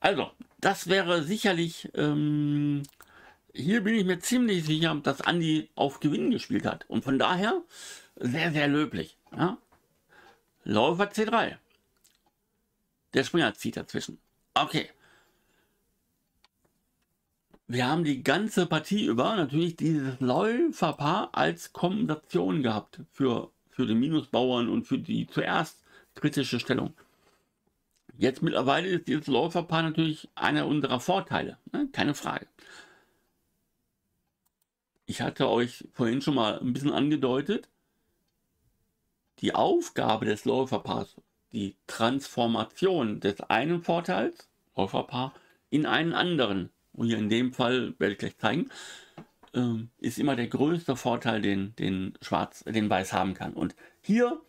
Also, das wäre sicherlich ähm, hier bin ich mir ziemlich sicher, dass Andi auf Gewinn gespielt hat. Und von daher sehr, sehr löblich. Ja? Läufer C3. Der Springer zieht dazwischen. Okay. Wir haben die ganze Partie über natürlich dieses Läuferpaar als Kombination gehabt für, für den Minusbauern und für die zuerst kritische Stellung. Jetzt mittlerweile ist dieses Läuferpaar natürlich einer unserer Vorteile, ne? keine Frage ich hatte euch vorhin schon mal ein bisschen angedeutet, die Aufgabe des Läuferpaars, die Transformation des einen Vorteils, Läuferpaar, in einen anderen, und hier in dem Fall werde ich gleich zeigen, ähm, ist immer der größte Vorteil, den, den Schwarz, den Weiß haben kann. Und hier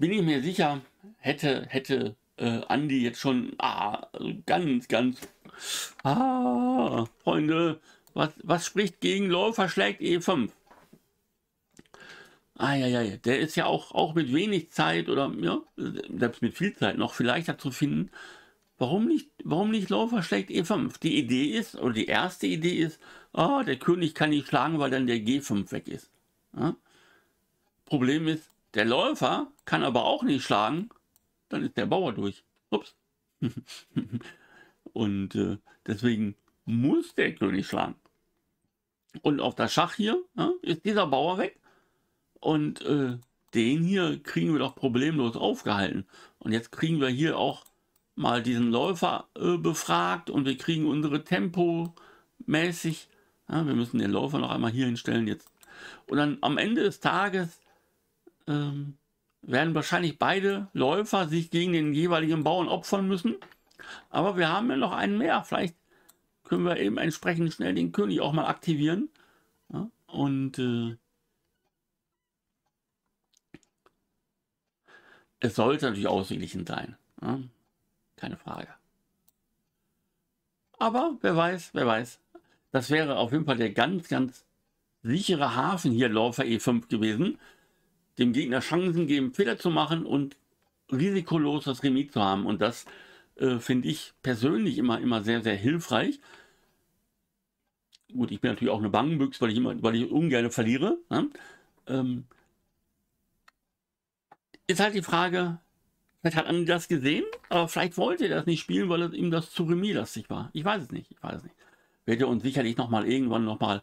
bin ich mir sicher, hätte, hätte äh, Andi jetzt schon ah, ganz, ganz, ah, Freunde, was, was spricht gegen Läufer schlägt E5? Ah, ja, ja, ja. der ist ja auch, auch mit wenig Zeit oder ja, selbst mit viel Zeit noch viel leichter zu finden, warum nicht, warum nicht Low verschlägt E5? Die Idee ist, oder die erste Idee ist, oh, der König kann nicht schlagen, weil dann der G5 weg ist. Ja? Problem ist, der Läufer kann aber auch nicht schlagen, dann ist der Bauer durch. Ups. Und äh, deswegen muss der König schlagen. Und auf das Schach hier ne, ist dieser Bauer weg. Und äh, den hier kriegen wir doch problemlos aufgehalten. Und jetzt kriegen wir hier auch mal diesen Läufer äh, befragt und wir kriegen unsere Tempo mäßig. Ja, wir müssen den Läufer noch einmal hier hinstellen jetzt. Und dann am Ende des Tages ähm, werden wahrscheinlich beide Läufer sich gegen den jeweiligen Bauern opfern müssen. Aber wir haben ja noch einen mehr. Vielleicht können wir eben entsprechend schnell den König auch mal aktivieren. Ja, und äh, es sollte natürlich ausgeglichen sein. Ja, keine Frage. Aber wer weiß, wer weiß. Das wäre auf jeden Fall der ganz, ganz sichere Hafen hier, Läufer E5 gewesen. Dem Gegner Chancen geben, Fehler zu machen und risikolos das Remis zu haben. Und das äh, finde ich persönlich immer, immer sehr, sehr hilfreich gut, ich bin natürlich auch eine Bangenbüchse, weil ich immer, weil ich ungern verliere. Ne? Ähm, ist halt die Frage, vielleicht hat Andi das gesehen, aber vielleicht wollte er das nicht spielen, weil es ihm das zu remis war. Ich weiß es nicht, ich weiß es nicht. Wird er uns sicherlich nochmal irgendwann nochmal,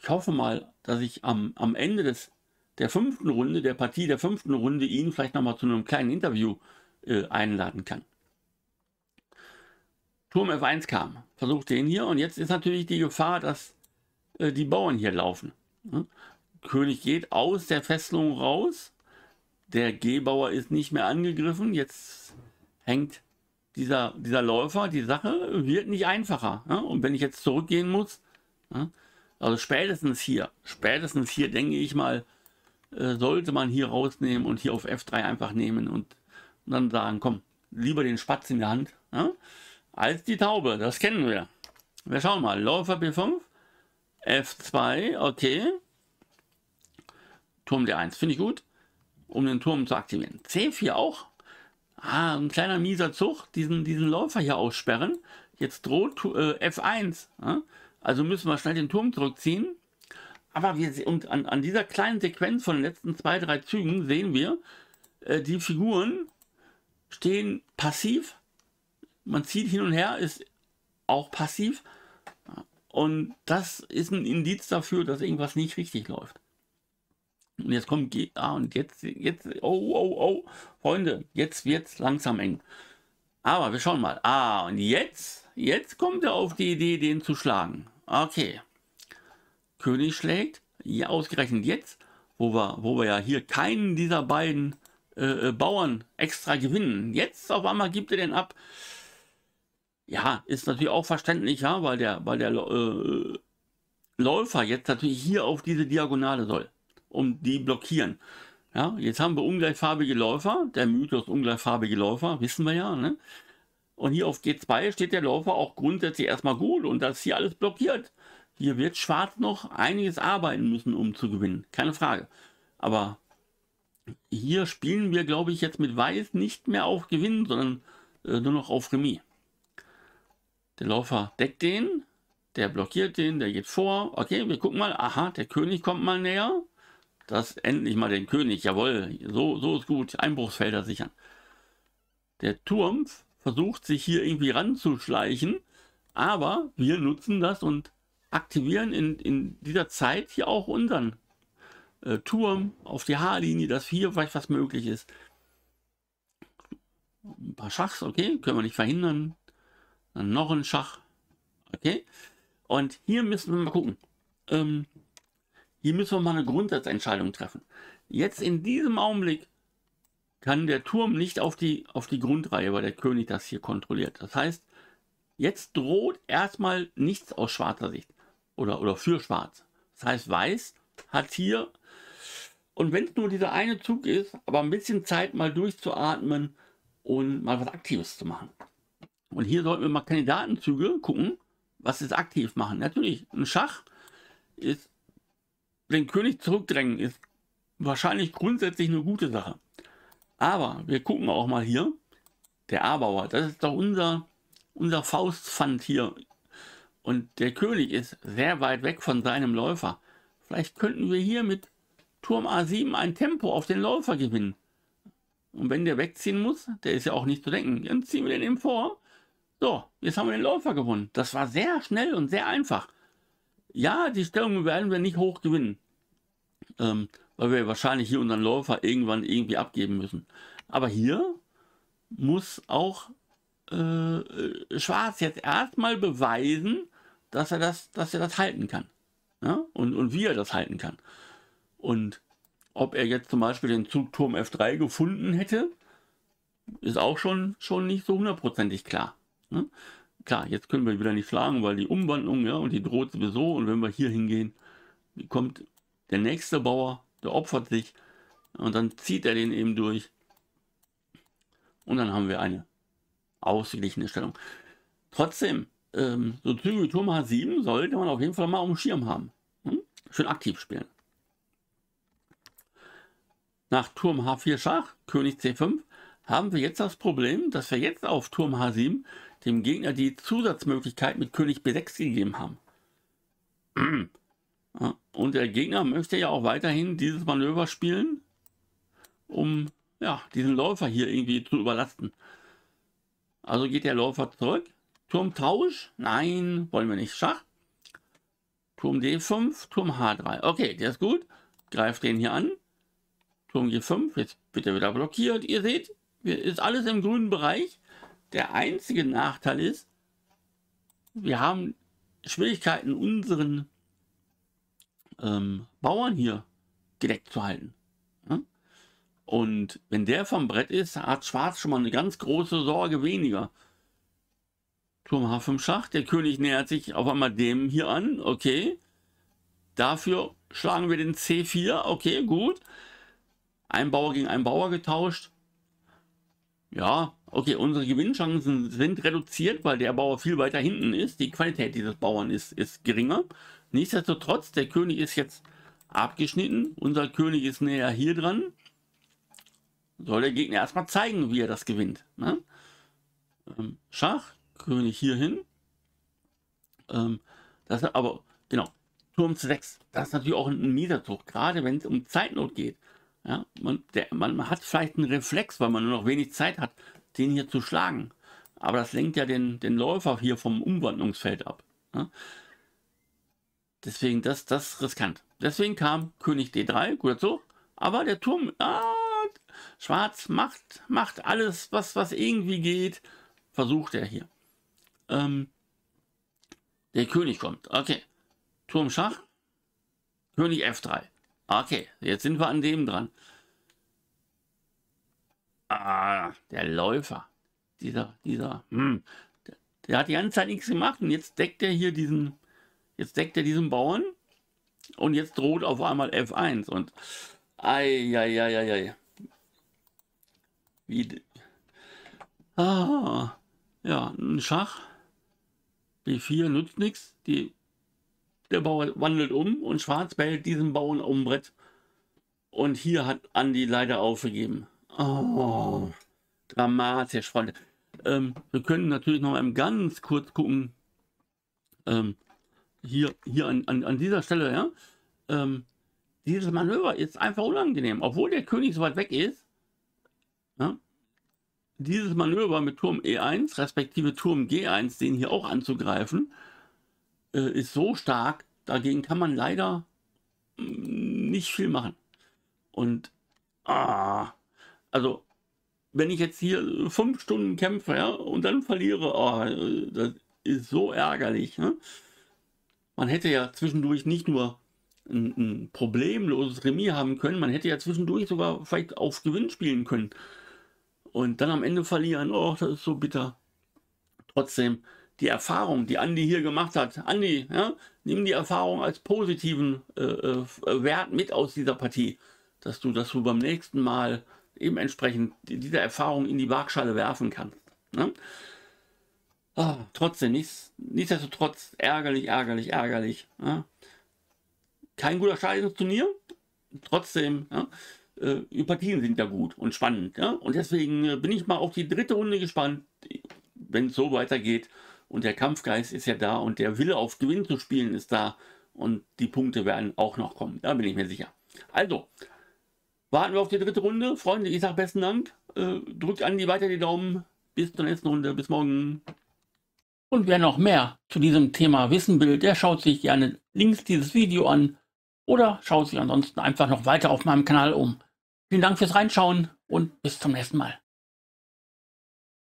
ich hoffe mal, dass ich am, am Ende des, der fünften Runde, der Partie der fünften Runde, ihn vielleicht nochmal zu einem kleinen Interview äh, einladen kann. Turm F1 kam, versucht den hier und jetzt ist natürlich die Gefahr, dass äh, die Bauern hier laufen. Ne? König geht aus der Festung raus, der G-Bauer ist nicht mehr angegriffen, jetzt hängt dieser, dieser Läufer, die Sache wird nicht einfacher. Ne? Und wenn ich jetzt zurückgehen muss, ne? also spätestens hier, spätestens hier denke ich mal, äh, sollte man hier rausnehmen und hier auf F3 einfach nehmen und dann sagen, komm, lieber den Spatz in der Hand. Ne? als die Taube. Das kennen wir. Wir schauen mal. Läufer B5, F2, okay. Turm D1, finde ich gut, um den Turm zu aktivieren. C4 auch. Ah, ein kleiner mieser Zug, diesen, diesen Läufer hier aussperren. Jetzt droht äh, F1. Ja? Also müssen wir schnell den Turm zurückziehen. Aber wir und an, an dieser kleinen Sequenz von den letzten zwei, drei Zügen sehen wir, äh, die Figuren stehen passiv man zieht hin und her, ist auch passiv. Und das ist ein Indiz dafür, dass irgendwas nicht richtig läuft. Und jetzt kommt G. Ah, und jetzt, jetzt, oh, oh, oh, Freunde, jetzt wird es langsam eng. Aber wir schauen mal. Ah, und jetzt, jetzt kommt er auf die Idee, den zu schlagen. Okay. König schlägt. Ja, ausgerechnet jetzt, wo wir, wo wir ja hier keinen dieser beiden äh, äh Bauern extra gewinnen. Jetzt auf einmal gibt er den ab. Ja, ist natürlich auch verständlich, ja, weil der, weil der äh, Läufer jetzt natürlich hier auf diese Diagonale soll, um die blockieren. Ja, jetzt haben wir ungleichfarbige Läufer, der Mythos ungleichfarbige Läufer, wissen wir ja, ne? Und hier auf G2 steht der Läufer auch grundsätzlich erstmal gut und das hier alles blockiert. Hier wird Schwarz noch einiges arbeiten müssen, um zu gewinnen. Keine Frage. Aber hier spielen wir, glaube ich, jetzt mit Weiß nicht mehr auf Gewinnen, sondern äh, nur noch auf Remis. Der Läufer deckt den, der blockiert den, der geht vor. Okay, wir gucken mal. Aha, der König kommt mal näher. Das endlich mal den König. Jawohl, so, so ist gut. Einbruchsfelder sichern. Der Turm versucht sich hier irgendwie ranzuschleichen, aber wir nutzen das und aktivieren in, in dieser Zeit hier auch unseren äh, Turm auf die H-Linie, dass hier vielleicht was möglich ist. Ein paar Schachs, okay, können wir nicht verhindern noch ein Schach. Okay? Und hier müssen wir mal gucken. Ähm, hier müssen wir mal eine Grundsatzentscheidung treffen. Jetzt in diesem Augenblick kann der Turm nicht auf die, auf die Grundreihe, weil der König das hier kontrolliert. Das heißt, jetzt droht erstmal nichts aus schwarzer Sicht oder, oder für schwarz. Das heißt, weiß hat hier, und wenn es nur dieser eine Zug ist, aber ein bisschen Zeit mal durchzuatmen und mal was Aktives zu machen. Und hier sollten wir mal Kandidatenzüge gucken, was es aktiv machen. Natürlich, ein Schach ist, den König zurückdrängen, ist wahrscheinlich grundsätzlich eine gute Sache. Aber wir gucken auch mal hier, der A-Bauer, das ist doch unser, unser Faustpfand hier. Und der König ist sehr weit weg von seinem Läufer. Vielleicht könnten wir hier mit Turm A7 ein Tempo auf den Läufer gewinnen. Und wenn der wegziehen muss, der ist ja auch nicht zu denken, dann ziehen wir den eben vor so, jetzt haben wir den Läufer gewonnen. Das war sehr schnell und sehr einfach. Ja, die Stellung werden wir nicht hoch gewinnen, ähm, weil wir wahrscheinlich hier unseren Läufer irgendwann irgendwie abgeben müssen. Aber hier muss auch äh, Schwarz jetzt erstmal beweisen, dass er das, dass er das halten kann. Ja? Ne? Und, und wie er das halten kann. Und ob er jetzt zum Beispiel den Zugturm F3 gefunden hätte, ist auch schon, schon nicht so hundertprozentig klar. Ja? Ne? Klar, jetzt können wir wieder nicht schlagen, weil die Umwandlung, ja, und die droht sowieso. Und wenn wir hier hingehen, kommt der nächste Bauer, der opfert sich und dann zieht er den eben durch. Und dann haben wir eine ausgeglichene Stellung. Trotzdem, ähm, so Züge wie Turm H7 sollte man auf jeden Fall mal auf dem Schirm haben. Hm? Schön aktiv spielen. Nach Turm H4 Schach, König C5, haben wir jetzt das Problem, dass wir jetzt auf Turm H7 dem Gegner die Zusatzmöglichkeit mit König B6 gegeben haben. Und der Gegner möchte ja auch weiterhin dieses Manöver spielen, um ja, diesen Läufer hier irgendwie zu überlasten. Also geht der Läufer zurück. Turmtausch? Nein, wollen wir nicht. Schach. Turm D5, Turm H3. Okay, der ist gut. Greift den hier an. Turm G5, jetzt wird er wieder blockiert. Ihr seht, ist alles im grünen Bereich. Der einzige Nachteil ist, wir haben Schwierigkeiten, unseren ähm, Bauern hier gedeckt zu halten. Ja? Und wenn der vom Brett ist, hat Schwarz schon mal eine ganz große Sorge weniger. Turm H5 Schach, der König nähert sich auf einmal dem hier an, okay. Dafür schlagen wir den C4, okay, gut. Ein Bauer gegen einen Bauer getauscht. Ja, Okay, unsere Gewinnchancen sind reduziert, weil der Bauer viel weiter hinten ist. Die Qualität dieses Bauern ist, ist geringer. Nichtsdestotrotz, der König ist jetzt abgeschnitten. Unser König ist näher hier dran. Soll der Gegner erstmal zeigen, wie er das gewinnt. Ne? Ähm, Schach, König hierhin. Ähm, das aber, genau, Turm zu 6. Das ist natürlich auch ein mieser Zug, gerade wenn es um Zeitnot geht. Ja, man, der, man, hat vielleicht einen Reflex, weil man nur noch wenig Zeit hat den hier zu schlagen. Aber das lenkt ja den, den Läufer hier vom Umwandlungsfeld ab. Ne? Deswegen, das, das ist riskant. Deswegen kam König D3, guter Zug. Aber der Turm, ah, Schwarz macht, macht alles, was, was irgendwie geht, versucht er hier. Ähm, der König kommt, okay. Turm Schach, König F3. Okay, jetzt sind wir an dem dran ah, der Läufer, dieser, dieser, hm, der, der, hat die ganze Zeit nichts gemacht und jetzt deckt er hier diesen, jetzt deckt er diesen Bauern und jetzt droht auf einmal F1 und ei, ei, ei, ei, ei. Wie, ah, ja, ein Schach, B4 nützt nichts, die, der Bauer wandelt um und Schwarz behält diesen Bauern um Brett und hier hat Andy leider aufgegeben. Oh, dramatisch, Freunde. Ähm, wir können natürlich noch mal ganz kurz gucken. Ähm, hier hier an, an, an, dieser Stelle, ja. Ähm, dieses Manöver ist einfach unangenehm. Obwohl der König so weit weg ist, ja, dieses Manöver mit Turm E1, respektive Turm G1, den hier auch anzugreifen, äh, ist so stark, dagegen kann man leider mm, nicht viel machen. Und ah, also, wenn ich jetzt hier fünf Stunden kämpfe ja, und dann verliere, oh, das ist so ärgerlich. Ne? Man hätte ja zwischendurch nicht nur ein, ein, problemloses Remis haben können, man hätte ja zwischendurch sogar vielleicht auf Gewinn spielen können. Und dann am Ende verlieren, oh, das ist so bitter. Trotzdem, die Erfahrung, die Andi hier gemacht hat, Andi, ja, nimm die Erfahrung als positiven äh, äh Wert mit aus dieser Partie, dass du, dass du beim nächsten Mal eben entsprechend dieser Erfahrung in die Waagschale werfen kann. Ne? Oh, trotzdem, nichts, nichtsdestotrotz ärgerlich, ärgerlich, ärgerlich. Ja? Kein guter Start ins Turnier, trotzdem, ja? äh, Partien sind ja gut und spannend. Ja? Und deswegen äh, bin ich mal auf die dritte Runde gespannt, wenn es so weitergeht. Und der Kampfgeist ist ja da und der Wille auf Gewinn zu spielen ist da. Und die Punkte werden auch noch kommen, da bin ich mir sicher. Also, warten wir auf die dritte Runde. Freunde, ich sage besten Dank. Äh, drückt Andi weiter die Daumen. Bis zur nächsten Runde. Bis morgen. Und wer noch mehr zu diesem Thema wissen will, der schaut sich gerne links dieses Video an oder schaut sich ansonsten einfach noch weiter auf meinem Kanal um. Vielen Dank fürs Reinschauen und bis zum nächsten Mal.